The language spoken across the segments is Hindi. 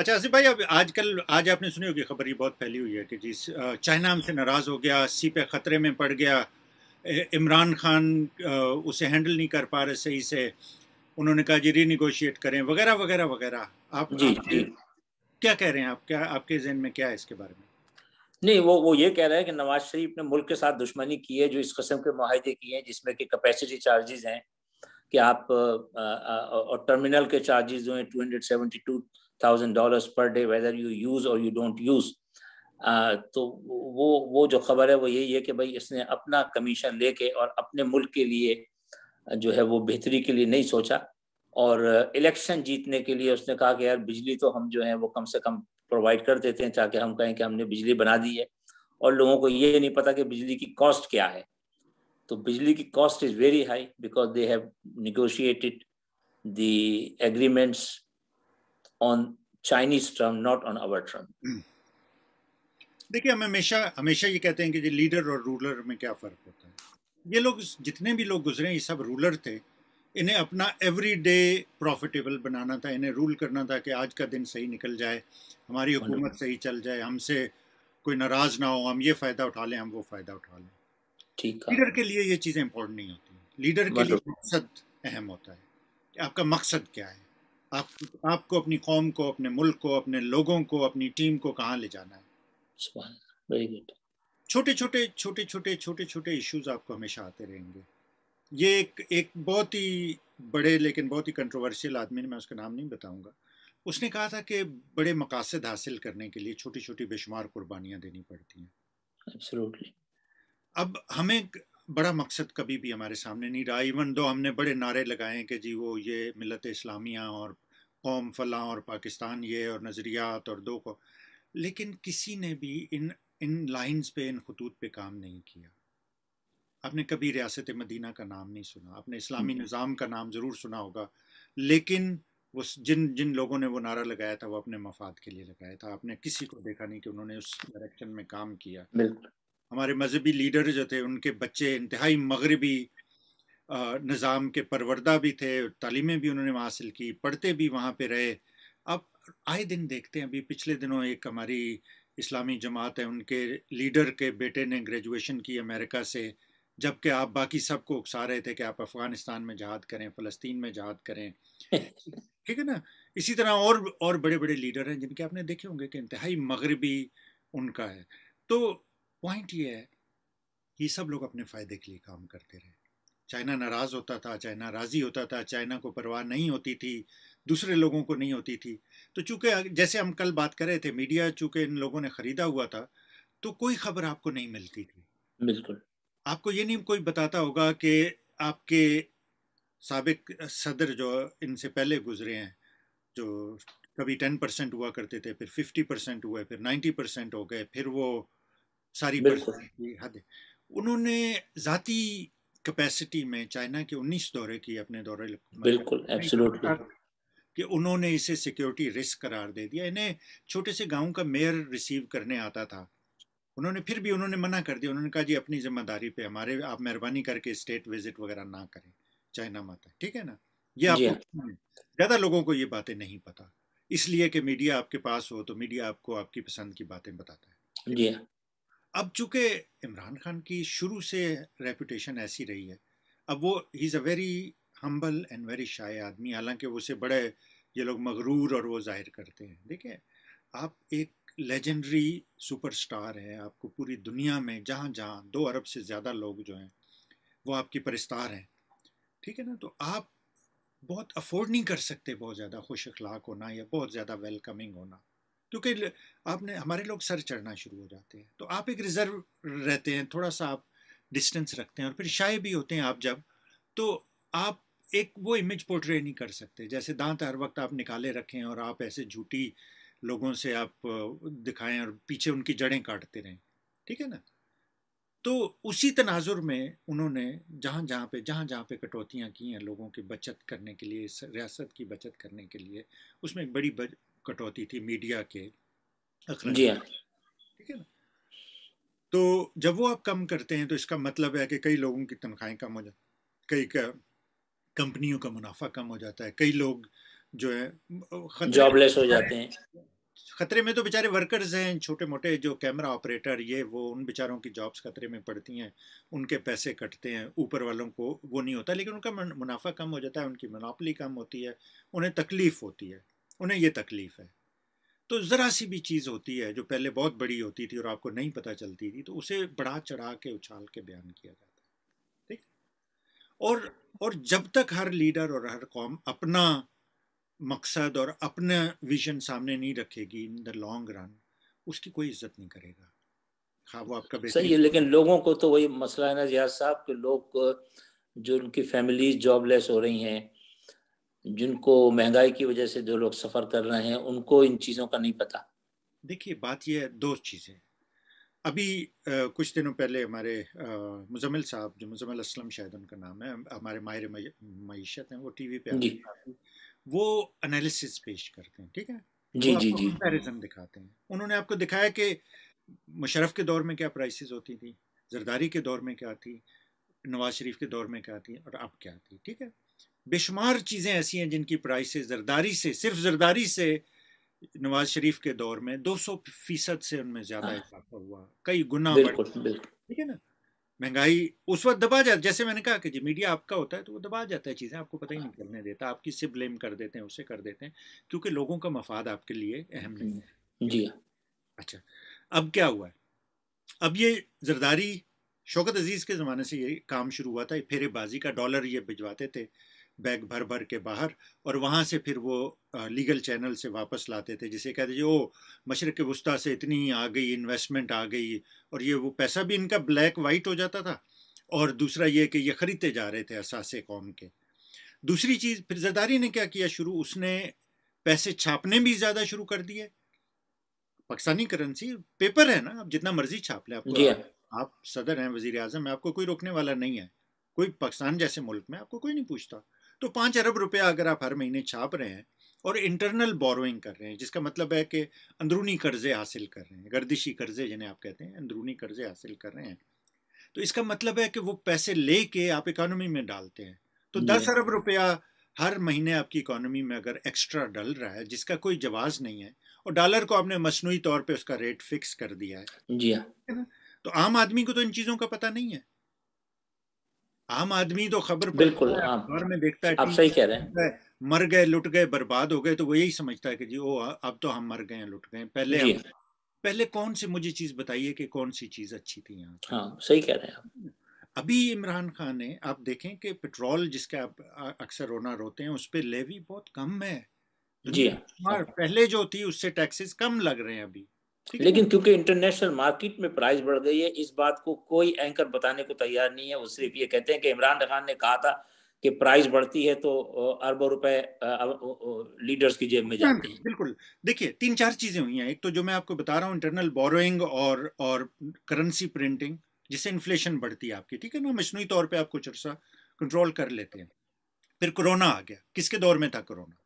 अच्छा आसिफ भाई अब आजकल आज आपने सुनी होगी खबर ये बहुत फैली हुई है कि जी चाइना हमसे नाराज़ हो गया सी पे ख़तरे में पड़ गया इमरान खान उसे हैंडल नहीं कर पा रहे सही से उन्होंने कहा जी रीनिगोशिएट करें वगैरह वगैरह वगैरह आप जी, जी क्या कह रहे हैं आप क्या आपके जहन में क्या है इसके बारे में नहीं वो वो ये कह रहे हैं कि नवाज शरीफ ने मुल्क के साथ दुश्मनी की है जो इस कस्म के माहे किए हैं जिसमें कि कैपेसिटी चार्जेज हैं कि आप आ, आ, और टर्मिनल के चार्जेज जो हैं two hundred seventy two thousand dollars per day whether you use और यू डोंट यूज़ तो वो वो जो खबर है वो यही है कि भाई इसने अपना कमीशन लेके और अपने मुल्क के लिए जो है वो बेहतरी के लिए नहीं सोचा और इलेक्शन जीतने के लिए उसने कहा कि यार बिजली तो हम जो है वो कम से कम प्रोवाइड कर देते हैं ताकि हम कहें कि हमने बिजली बना दी है और लोगों को ये नहीं पता कि बिजली की कॉस्ट क्या है तो बिजली की cost is very high because they have negotiated the agreements on Chinese term, not on our term. Hmm. देखिए हम हमेशा हमेशा ये कहते हैं कि जी लीडर और रूलर में क्या फ़र्क होता है ये लोग जितने भी लोग गुजरे ये सब रूलर थे इन्हें अपना एवरी डे प्रॉफिटेबल बनाना था इन्हें रूल करना था कि आज का दिन सही निकल जाए हमारी हुकूमत सही चल जाए हमसे कोई नाराज ना हो हम ये फ़ायदा उठा लें हम वो फ़ायदा उठा लें ठीक लीडर के लिए ये चीज़ें इंपॉर्टेंट नहीं होती लीडर के लिए मकसद अहम होता है आपका मकसद क्या है आप आपको अपनी कौम को अपने मुल्क को अपने लोगों को अपनी टीम को कहाँ ले जाना है छोटे छोटे छोटे छोटे छोटे छोटे इश्यूज आपको हमेशा आते रहेंगे ये एक एक बहुत ही बड़े लेकिन बहुत ही कंट्रोवर्शियल आदमी ने मैं उसका नाम नहीं बताऊंगा उसने कहा था कि बड़े मकासद हासिल करने के लिए छोटी छोटी बेशुमार कुर्बानियाँ देनी पड़ती हैं अब हमें बड़ा मकसद कभी भी हमारे सामने नहीं रहा इवन दो हमने बड़े नारे लगाए हैं कि जी वो ये मिलत इस्लामिया और कौम फलां और पाकिस्तान ये और नज़रियात और दो को लेकिन किसी ने भी इन इन लाइंस पे इन खतूत पे काम नहीं किया आपने कभी रियासत मदीना का नाम नहीं सुना आपने इस्लामी हम्म। निज़ाम का नाम ज़रूर सुना होगा लेकिन वो जिन जिन लोगों ने वो नारा लगाया था वो अपने मफाद के लिए लगाया था आपने किसी को देखा नहीं कि उन्होंने उस डायरेक्शन में काम किया बिल्कुल हमारे मजहबी लीडर जो थे उनके बच्चे इंतहाई मगरबी निज़ाम के परवरदा भी थे तालीमें भी उन्होंने हासिल की पढ़ते भी वहाँ पे रहे अब आए दिन देखते हैं अभी पिछले दिनों एक हमारी इस्लामी जमात है उनके लीडर के बेटे ने ग्रेजुएशन की अमेरिका से जबकि आप बाकी सबको उकसा रहे थे कि आप अफ़गानिस्तान में जहाद करें फ़लस्तीन में जहाद करें ठीक है ना इसी तरह और और बड़े बड़े लीडर हैं जिनके आपने देखे होंगे कि इंतहाई मगरबी उनका है तो पॉइंट ये है कि सब लोग अपने फ़ायदे के लिए काम करते रहे चाइना नाराज़ होता था चाइना राज़ी होता था चाइना को परवाह नहीं होती थी दूसरे लोगों को नहीं होती थी तो चूँकि जैसे हम कल बात कर रहे थे मीडिया चूँकि इन लोगों ने ख़रीदा हुआ था तो कोई खबर आपको नहीं मिलती थी बिल्कुल आपको ये नहीं कोई बताता होगा कि आपके सबक सदर जो इनसे पहले गुजरे हैं जो कभी टेन परसेंट हुआ करते थे फिर फिफ्टी परसेंट हुए फिर नाइन्टी परसेंट हो गए फिर वो सारी हद उन्होंने जाती कैपेसिटी में चाइना के 19 दौरे की अपने दौरे मतलब बिल्कुल कि उन्होंने इसे सिक्योरिटी रिस्क करार दे दिया इन्हें छोटे से गांव का मेयर रिसीव करने आता था उन्होंने फिर भी उन्होंने मना कर दिया उन्होंने कहा जी अपनी जिम्मेदारी पे हमारे आप मेहरबानी करके स्टेट विजिट वगैरह ना करें चाइना माता ठीक है ना ये आपको हाँ। ज़्यादा लोगों को ये बातें नहीं पता इसलिए कि मीडिया आपके पास हो तो मीडिया आपको आपकी पसंद की बातें बताता है जी हाँ। अब चूँकि इमरान खान की शुरू से रेपुटेशन ऐसी रही है अब वो ही is a very humble and very shy आदमी हालांकि उसे बड़े ये लोग मगरूर और वो जाहिर करते हैं देखिए आप एक लेजेंडरी सुपरस्टार हैं आपको पूरी दुनिया में जहाँ जहाँ दो अरब से ज़्यादा लोग जो हैं वो आपकी परिस्तार हैं ठीक है ना तो आप बहुत अफोर्ड नहीं कर सकते बहुत ज़्यादा खुश अखलाक होना या बहुत ज़्यादा वेलकमिंग होना क्योंकि आपने हमारे लोग सर चढ़ना शुरू हो जाते हैं तो आप एक रिज़र्व रहते हैं थोड़ा सा आप डिस्टेंस रखते हैं और फिर शाये भी होते हैं आप जब तो आप एक वो इमेज पोर्ट्रे नहीं कर सकते जैसे दांत हर वक्त आप निकाले रखें और आप ऐसे झूठी लोगों से आप दिखाएं और पीछे उनकी जड़ें काटते रहें ठीक है ना तो उसी तनाजुर में उन्होंने जहाँ जहाँ पे जहाँ जहाँ पे कटौतियाँ की हैं लोगों की बचत करने के लिए रियासत की बचत करने के लिए उसमें एक बड़ी कटौती थी मीडिया के जी हाँ। ठीक है ना तो जब वो आप कम करते हैं तो इसका मतलब है कि कई लोगों की तनख्वाहें कम हो जाती कई कंपनियों का मुनाफा कम हो जाता है कई लोग जो है जॉबलेस हो तो जाते हैं खतरे में तो बेचारे वर्कर्स हैं छोटे मोटे जो कैमरा ऑपरेटर ये वो उन बेचारों की जॉब्स खतरे में पड़ती हैं उनके पैसे कटते हैं ऊपर वालों को वो नहीं होता लेकिन उनका मुनाफा कम हो जाता है उनकी मनापली कम होती है उन्हें तकलीफ़ होती है उन्हें ये तकलीफ़ है तो ज़रा सी भी चीज़ होती है जो पहले बहुत बड़ी होती थी और आपको नहीं पता चलती थी तो उसे बढ़ा चढ़ा के उछाल के बयान किया जाता है ठीक और और जब तक हर लीडर और हर कौम अपना मकसद और अपना विजन सामने नहीं रखेगी इन द लॉन्ग रन उसकी कोई इज्जत नहीं करेगा हाँ वो आपका सही है लेकिन लोगों को तो वही मसला है ना जिया साहब के लोग जो उनकी फैमिली जॉबलेस हो रही हैं जिनको महंगाई की वजह से जो लोग सफ़र कर रहे हैं उनको इन चीज़ों का नहीं पता देखिए बात यह है दो चीज़ें अभी आ, कुछ दिनों पहले हमारे मुजम्मिल साहब जो मुजम्मिल असलम शायद उनका नाम है हमारे माहिर मीशत हैं वो टीवी पे आते वो एनालिसिस पेश करते हैं ठीक है जी जी जी कंपेरिजन दिखाते हैं उन्होंने आपको दिखाया कि मुशरफ के दौर में क्या प्राइसेस होती थी जरदारी के दौर में क्या थी नवाज शरीफ के दौर में क्या थी और अब क्या थी ठीक है बेशुमार चीज़ें ऐसी हैं जिनकी प्राइस जरदारी से सिर्फ जरदारी से नवाज शरीफ के दौर में 200 फीसद से उनमें ज़्यादा हाँ। इजाफा हुआ कई गुना ठीक है ना महंगाई उस वक्त दबा जाता जैसे मैंने कहा कि जी मीडिया आपका होता है तो वो दबा जाता है चीज़ें आपको पता ही नहीं हाँ। करने देता आप किससे ब्लेम कर देते हैं उसे कर देते हैं क्योंकि लोगों का मफाद आपके लिए अहम नहीं है हम्म, जी अच्छा अब क्या हुआ है अब ये जरदारी शौकत अजीज़ के ज़माने से ये काम शुरू हुआ था फेरेबाजी का डॉलर ये भिजवाते थे बैग भर भर के बाहर और वहाँ से फिर वो लीगल चैनल से वापस लाते थे जिसे कहते थे ओ मशरक़ वस्ती से इतनी आ गई इन्वेस्टमेंट आ गई और ये वो पैसा भी इनका ब्लैक वाइट हो जाता था और दूसरा ये कि ये ख़रीदते जा रहे थे असासे कौम के दूसरी चीज़ फिर जरदारी ने क्या किया शुरू उसने पैसे छापने भी ज़्यादा शुरू कर दिए पाकिस्तानी करेंसी पेपर है ना आप जितना मर्जी छाप लें आपको हाँ। आप सदर हैं वजीर अजम है आपको कोई रोकने वाला नहीं है कोई पाकिस्तान जैसे मुल्क में आपको कोई नहीं पूछता तो पाँच अरब रुपया अगर आप हर महीने छाप रहे हैं और इंटरनल बोरोइंग कर रहे हैं जिसका मतलब है कि अंदरूनी कर्जे हासिल कर रहे हैं गर्दिशी कर्जे जिन्हें आप कहते हैं अंदरूनी कर्जे हासिल कर रहे हैं तो इसका मतलब है कि वो पैसे ले के आप इकोनॉमी में डालते हैं तो दस अरब रुपया हर महीने आपकी इकोनॉमी में अगर एक्स्ट्रा डल रहा है जिसका कोई जवाब नहीं है और डॉलर को आपने मसनू तौर पर उसका रेट फिक्स कर दिया है जी हाँ। तो आम आदमी को तो इन चीज़ों का पता नहीं है आम आदमी तो खबर बिल्कुल हाँ। अखबार में देखता है आप सही कह रहे हैं मर गए लुट गए बर्बाद हो गए तो वो यही समझता है कि जी ओ अब तो हम मर गए लुट गए पहले पहले कौन सी मुझे चीज बताइए कि कौन सी चीज अच्छी थी यहाँ हाँ, सही कह रहे हैं अभी इमरान खान ने आप देखें कि पेट्रोल जिसके आप अक्सर रोना रोते हैं उस पर लेवी बहुत कम है जी पहले जो थी उससे टैक्सेस कम लग रहे हैं अभी लेकिन क्योंकि इंटरनेशनल मार्केट में प्राइस बढ़ गई है इस बात को कोई एंकर बताने को तैयार नहीं है वो सिर्फ ये कहते हैं कि इमरान खान ने कहा था कि प्राइस बढ़ती है तो अरबों रुपए लीडर्स की जेब में हाँ, जाते हैं बिल्कुल देखिए तीन चार चीजें हुई हैं एक तो जो मैं आपको बता रहा हूँ इंटरनल बोरोइंग और और करेंसी प्रिंटिंग जिससे इन्फ्लेशन बढ़ती है आपकी ठीक है ना मशनू तौर पर आप कुछ कंट्रोल कर लेते हैं फिर कोरोना आ गया किसके दौर में था कोरोना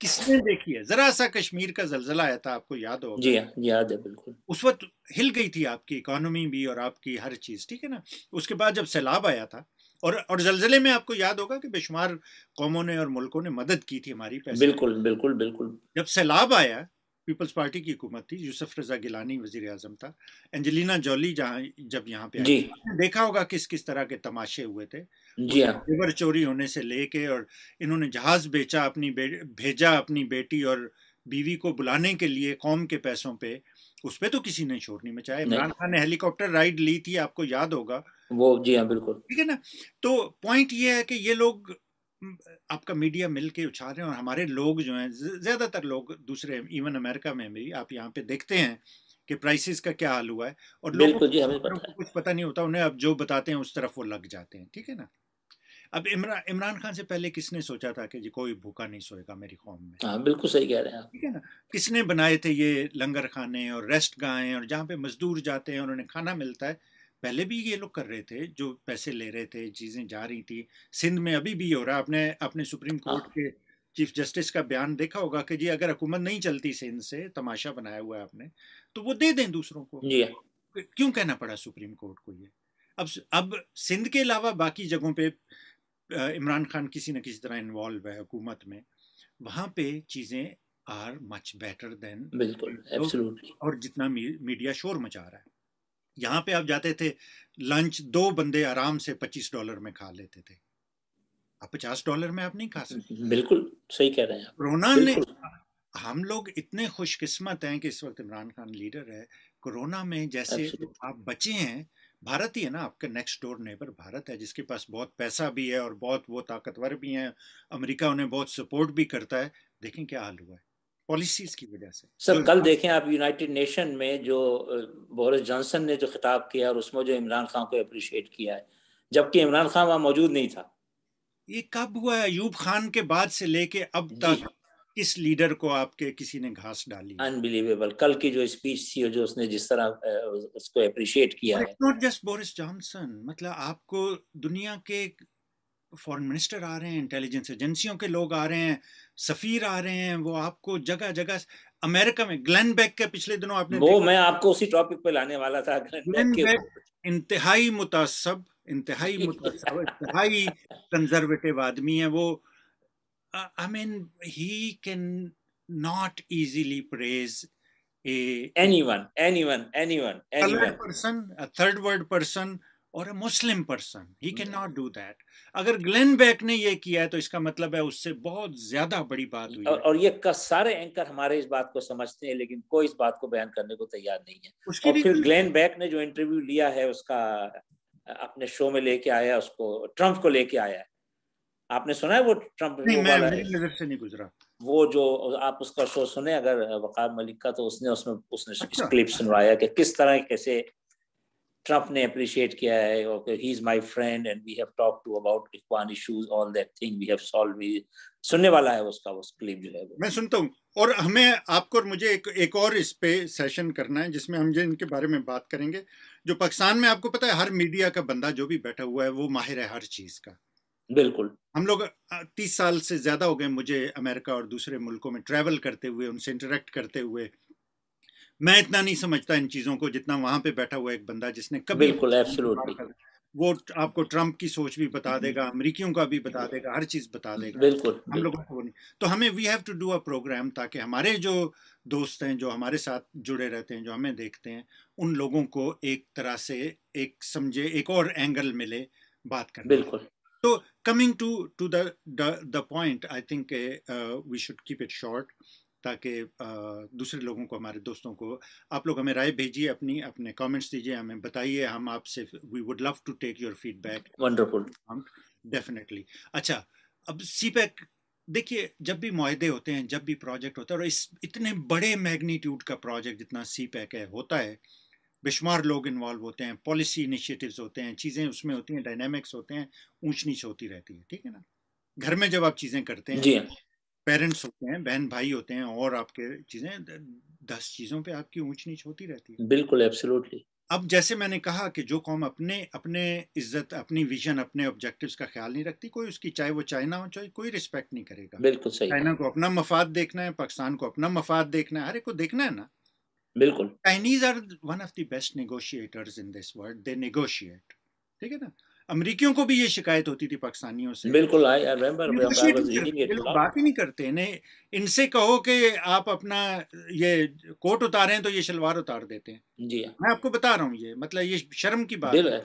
किसने देखी है जरा सा कश्मीर का जलजला आया था आपको याद होगा जी याद है बिल्कुल उस वक्त हिल गई थी आपकी इकोनॉमी भी और आपकी हर चीज़ ठीक है ना उसके बाद जब सैलाब आया था और और जलजले में आपको याद होगा कि बेशुमार कौमों ने और मुल्कों ने मदद की थी हमारी पैसे बिल्कुल बिल्कुल बिल्कुल जब सैलाब आया पीपल्स पार्टी की हुकूमत थी यूसुफ रजा गिलानी वजीर अजम था एंजेलिना जॉली जहाँ जब यहाँ पे आई देखा होगा किस किस तरह के तमाशे हुए थे लेबर हाँ। चोरी होने से लेके और इन्होंने जहाज बेचा अपनी बे, भेजा अपनी बेटी और बीवी को बुलाने के लिए कौम के पैसों पे उस पर तो किसी ने शोर नहीं मचाया इमरान खान ने हेलीकॉप्टर राइड ली थी आपको याद होगा वो जी हाँ बिल्कुल ठीक है ना तो पॉइंट ये है कि ये लोग आपका मीडिया मिल के रहे हैं और हमारे लोग जो हैं ज़्यादातर लोग दूसरे इवन अमेरिका में भी आप यहाँ पे देखते हैं कि प्राइसेस का क्या हाल हुआ है और लोगों जी हमें पता कुछ पता नहीं होता उन्हें अब जो बताते हैं उस तरफ वो लग जाते हैं ठीक है ना अब इमरान इमरान खान से पहले किसने सोचा था कि जी कोई भूखा नहीं सोएगा मेरी कौम में आ, हाँ, बिल्कुल सही कह रहे हैं ठीक है ना किसने बनाए थे ये लंगर खाने और रेस्ट गाएँ और जहाँ पे मजदूर जाते हैं और उन्हें खाना मिलता है पहले भी ये लोग कर रहे थे जो पैसे ले रहे थे चीज़ें जा रही थी सिंध में अभी भी ये हो रहा है आपने अपने सुप्रीम हाँ। कोर्ट के चीफ जस्टिस का बयान देखा होगा कि जी अगर हुकूमत नहीं चलती सिंध से तमाशा बनाया हुआ है आपने तो वो दे दें दूसरों को क्यों कहना पड़ा सुप्रीम कोर्ट को ये अब अब सिंध के अलावा बाकी जगहों पे इमरान खान किसी न किसी तरह इन्वॉल्व है हुकूमत में वहाँ पे चीज़ें आर मच बेटर देन बिल्कुल और जितना मीडिया शोर मचा रहा है यहाँ पे आप जाते थे लंच दो बंदे आराम से पच्चीस डॉलर में खा लेते थे आप पचास डॉलर में आप नहीं खा सकते बिल्कुल सही कह रहे हैं कोरोना ने हम लोग इतने खुशकिस्मत हैं कि इस वक्त इमरान खान लीडर है कोरोना में जैसे आप बचे हैं भारत ही है ना आपका नेक्स्ट डोर नेबर भारत है जिसके पास बहुत पैसा भी है और बहुत वो ताकतवर भी हैं अमेरिका उन्हें बहुत सपोर्ट भी करता है देखें क्या हाल हुआ है पॉलिसीज की वजह से सर तो कल हाँ। देखें आप यूनाइटेड नेशन में जो बोरिस जॉनसन ने जो खिताब किया और उसमें जो इमरान खान को अप्रिशिएट किया है जबकि इमरान खान वहां मौजूद नहीं था ये कब हुआ है अयूब खान के बाद से लेके अब तक किस लीडर को आपके किसी ने घास डाली अनबिलीवेबल कल की जो स्पीच थी जो उसने जिस तरह उसको अप्रिशिएट किया है नॉट जस्ट बोरिस जॉनसन मतलब आपको दुनिया के फॉरेन मिनिस्टर आ रहे हैं इंटेलिजेंस एजेंसियों के लोग आ रहे हैं सफ़ीर आ रहे हैं वो आपको जगह जगह अमेरिका में ग्लेन बैक के पिछले दिनों आपने वो मैं आपको उसी टॉपिक पे लाने वाला था ग्लेन बैक इंतहाई मुतासब इंतहाई मुतासब इंतहाई कंजर्वेटिव आदमी है वो I mean he can not easily praise anyone anyone anyone anyone third person a third word person और a Muslim person he can not do that अगर ग्लेन बैक ने ये किया है तो इसका मतलब है उससे बहुत ज्यादा बड़ी बात हुई और, और ये का सारे एंकर हमारे इस बात को समझते हैं लेकिन कोई इस बात को बयान करने को तैयार नहीं है उसके और फिर ग्लेन बैक ने जो इंटरव्यू लिया है उसका अपने शो में लेके आया उसको ट्रंप को लेके आया है आपने सुना है वो ट्रंप नहीं, मैं, मेरी नजर से नहीं गुजरा वो जो आप उसका शो सुने अगर वकार मलिक का तो उसने उसमें उसने क्लिप अच्छा। सुनवाया कि किस तरह कैसे Trump ne appreciate kiya hai, okay, he's my friend and we have talked to about Ikhwan issues, all that thing we have solved. We, सुनने वाला है उसका उस क्लिप जो है मैं सुनता हूँ और हमें आपको और मुझे एक एक और इस पे सेशन करना है जिसमें हम इनके बारे में बात करेंगे जो पाकिस्तान में आपको पता है हर मीडिया का बंदा जो भी बैठा हुआ है वो माहिर है हर चीज़ का बिल्कुल हम लोग तीस साल से ज़्यादा हो गए मुझे अमेरिका और दूसरे मुल्कों में ट्रैवल करते हुए उनसे इंटरेक्ट करते हुए मैं इतना नहीं समझता इन चीज़ों को जितना वहां पे बैठा हुआ एक बंदा जिसने कभी बिल्कुल वो आपको ट्रम्प की सोच भी बता देगा हम्म। अमरीकियों का भी बता देगा हर चीज़ बता हम्म, देगा बिल्कुल हम लोगों को नहीं तो हमें we have to do a program ताकि हमारे जो दोस्त हैं जो हमारे साथ जुड़े रहते हैं जो हमें देखते हैं उन लोगों को एक तरह से एक समझे एक और एंगल मिले बात करने बिल्कुल तो coming to to the the point I think we should keep it short ताकि दूसरे लोगों को हमारे दोस्तों को आप लोग हमें राय भेजिए अपनी अपने कमेंट्स दीजिए हमें बताइए हम आपसे we would love to take your feedback wonderful definitely अच्छा अब सी पैक देखिए जब भी माहदे होते हैं जब भी प्रोजेक्ट होता है और इस इतने बड़े मैग्नीट्यूड का प्रोजेक्ट जितना सी पैक है होता है बेशुमार लोग इन्वॉल्व होते हैं पॉलिसी इनिशिएटिव्स होते हैं चीज़ें उसमें होती हैं डायनेमिक्स होते हैं ऊंच नीच होती रहती है ठीक है ना घर में जब आप चीज़ें करते हैं पेरेंट्स होते हैं बहन भाई होते हैं और आपके चीजें दस चीजों पे आपकी ऊंच नीच होती रहती है बिल्कुल एब्सोल्युटली अब जैसे मैंने कहा कि जो कौम अपने अपने इज्जत अपनी विजन अपने ऑब्जेक्टिव्स का ख्याल नहीं रखती कोई उसकी चाहे वो चाइना हो चाहे कोई रिस्पेक्ट नहीं करेगा बिल्कुल सही चाइना को अपना मफाद देखना है पाकिस्तान को अपना मफाद देखना है हर एक को देखना है ना बिल्कुल Chinese are one of the best negotiators in this world they negotiate ठीक है ना अमरीकियों को भी ये शिकायत होती थी पाकिस्तानियों से बिल्कुल आई तो बात ही नहीं करते ने इनसे कहो कि आप अपना ये कोट उतारें तो ये शलवार उतार देते हैं जी मैं आपको बता रहा हूँ ये मतलब ये शर्म की बात है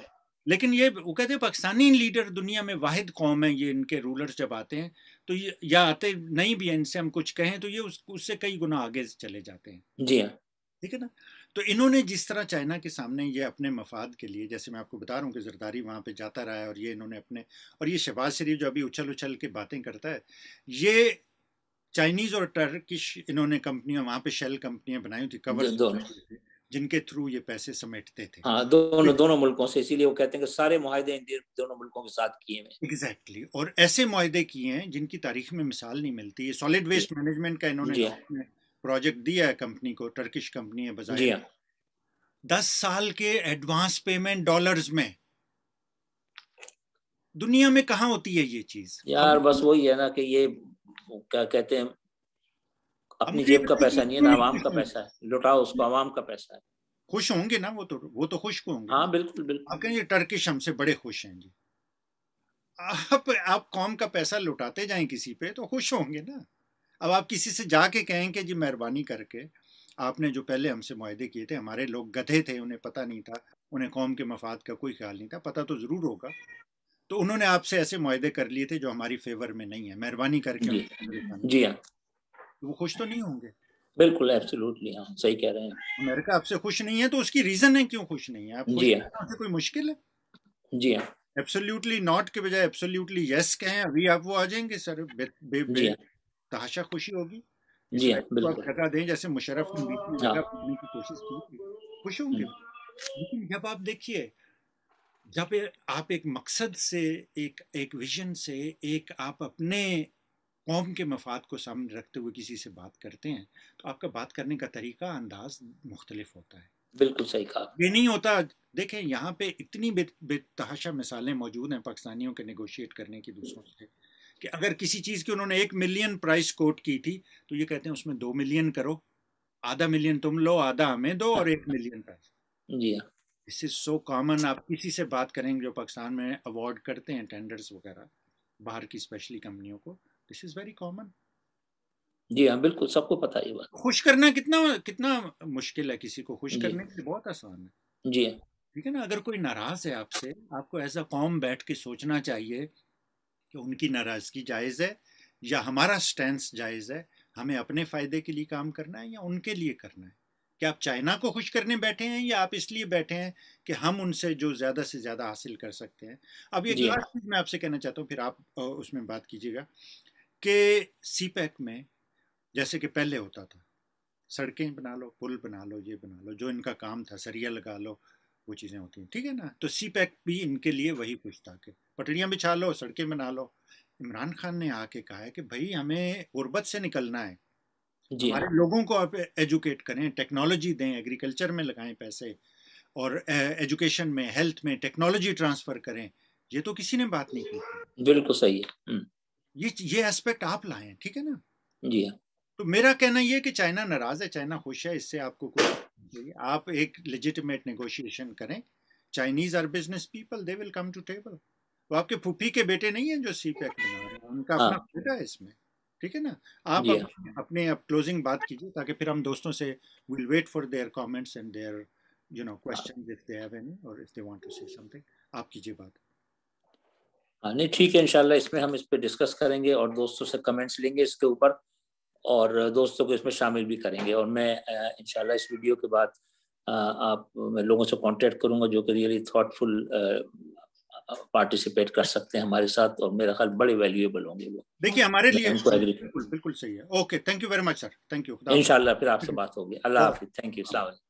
लेकिन ये वो कहते हैं पाकिस्तानी लीडर दुनिया में वाहिद कौम है ये इनके रूलर्स जब आते हैं तो ये या आते नहीं भी इनसे हम कुछ कहें तो ये उस, उससे कई गुना आगे चले जाते हैं जी हाँ ठीक है ना तो इन्होंने जिस तरह चाइना के सामने ये अपने मफाद के लिए जैसे मैं आपको बता रहा हूँ कि जरदारी वहाँ पे जाता रहा है और ये इन्होंने अपने और ये शहबाज शरीफ जो अभी उछल उछल के बातें करता है ये चाइनीज़ और टर्किश इन्होंने कंपनियाँ वहाँ पे शेल कंपनियाँ बनाई थी कवर जिनके थ्रू ये पैसे समेटते थे हाँ दोनों दोनों मुल्कों से इसीलिए वो कहते हैं कि सारे मुहिदे दोनों मुल्कों के साथ किए हैं एग्जैक्टली exactly. और ऐसे मुहिदे किए हैं जिनकी तारीख में मिसाल नहीं मिलती ये सॉलिड वेस्ट मैनेजमेंट का इन्होंने प्रोजेक्ट दिया है कंपनी को टर्किश कंपनी है बजाय हाँ। दस साल के एडवांस पेमेंट डॉलर्स में दुनिया में कहा होती है ये चीज यार बस वही है ना कि ये क्या कहते हैं अपनी जेब का पैसा नहीं है ना आवाम का पैसा है लुटाओ उसको आवाम का पैसा है खुश होंगे ना वो तो वो तो खुश होंगे हाँ बिल्कुल बिल्कुल ये टर्किश हमसे बड़े खुश हैं जी आप आप कौम का पैसा लुटाते जाएं किसी पे तो खुश होंगे ना अब आप किसी से जाके कहें कि जी मेहरबानी करके आपने जो पहले हमसे माहदे किए थे हमारे लोग गधे थे उन्हें पता नहीं था उन्हें कौम के मफाद का कोई ख्याल नहीं था पता तो ज़रूर होगा तो उन्होंने आपसे ऐसे माहदे कर लिए थे जो हमारी फेवर में नहीं है मेहरबानी करके जी, जी हाँ तो वो खुश तो नहीं होंगे बिल्कुल एब्सोल्युटली हाँ सही कह रहे हैं अमेरिका आपसे खुश नहीं है तो उसकी रीजन है क्यों खुश नहीं है आप जी हाँ कोई मुश्किल है जी हाँ एब्सोल्युटली नॉट के बजाय एब्सोल्युटली यस कहें अभी आप वो आ जाएंगे सर बे, बे, बे, हाँ। तहाशा खुशी होगी जी हाँ, बिल्कुल दें जैसे मुशरफ ने भी बीती की कोशिश की खुश होंगे हम्म। लेकिन जब आप देखिए जब आप एक मकसद से एक एक विजन से एक आप अपने कौम के मफाद को सामने रखते हुए किसी से बात करते हैं तो आपका बात करने का तरीका अंदाज मुख्तलिफ होता है बिल्कुल सही कहा ये नहीं होता देखें यहाँ पे इतनी बेतहाशा मिसालें मौजूद हैं पाकिस्तानियों के नेगोशिएट करने की दूसरों से कि अगर किसी चीज़ की उन्होंने एक मिलियन प्राइस कोट की थी तो ये कहते हैं उसमें दो मिलियन करो आधा मिलियन तुम लो आधा हमें दो और एक मिलियन प्राइस जी दिस इज सो कॉमन आप किसी से बात करेंगे जो पाकिस्तान में अवार्ड करते हैं टेंडर्स वगैरह बाहर की स्पेशली कंपनियों को दिस इज वेरी कॉमन जी हाँ बिल्कुल सबको पता ही बात खुश करना कितना कितना मुश्किल है किसी को खुश करने के लिए बहुत आसान है जी ठीक है ना अगर कोई नाराज है आपसे आपको ऐसा कॉम बैठ के सोचना चाहिए कि उनकी नाराज़गी जायज़ है या हमारा स्टैंड जायज़ है हमें अपने फ़ायदे के लिए काम करना है या उनके लिए करना है क्या आप चाइना को खुश करने बैठे हैं या आप इसलिए बैठे हैं कि हम उनसे जो ज़्यादा से ज़्यादा हासिल कर सकते हैं अब एक लास्ट चीज़ मैं आपसे कहना चाहता हूँ फिर आप उसमें बात कीजिएगा कि सी पैक e में जैसे कि पहले होता था सड़कें बना लो पुल बना लो ये बना लो जो इनका काम था सरिया लगा लो वो चीज़ें होती हैं ठीक है ना तो सी पैक भी इनके लिए वही कुछ था कि पटड़ियाँ बिछा लो सड़कें बना लो इमरान खान ने आके कहा है कि भाई हमें गुर्बत से निकलना है जी हमारे लोगों को आप एजुकेट करें टेक्नोलॉजी दें एग्रीकल्चर में लगाएं पैसे और एजुकेशन में हेल्थ में टेक्नोलॉजी ट्रांसफर करें ये तो किसी ने बात नहीं की बिल्कुल सही है हम्म। ये ये एस्पेक्ट आप लाएं ठीक है ना जी हाँ। तो मेरा कहना ये है कि चाइना नाराज है चाइना खुश है इससे आपको कोई आप एक लेजिटिमेट नेगोशिएशन करें Chinese are business people they will come to table वो आपके फूफी के बेटे नहीं है जो सी पैक बना रहे हैं उनका हाँ। अपना फायदा है इसमें ठीक है ना आप yeah. अपने, अब क्लोजिंग बात कीजिए ताकि फिर हम दोस्तों से will wait for their comments and their you know questions if they have any और if they want to say something आप कीजिए बात हाँ नहीं ठीक है इंशाल्लाह इसमें हम इस पे डिस्कस करेंगे और दोस्तों से कमेंट्स लेंगे इसके ऊपर और दोस्तों को इसमें शामिल भी करेंगे और मैं इनशाला इस वीडियो के बाद आप मैं लोगों से कांटेक्ट करूंगा जो कि रियली थॉटफुल पार्टिसिपेट कर सकते हैं हमारे साथ और मेरा ख्याल बड़े वैल्यूएबल होंगे वो देखिए हमारे लिए बिल्कुल सही है okay thank you very much sir thank you इनशाला फिर आपसे बात होगी अल्लाह हाफिज थैंक यू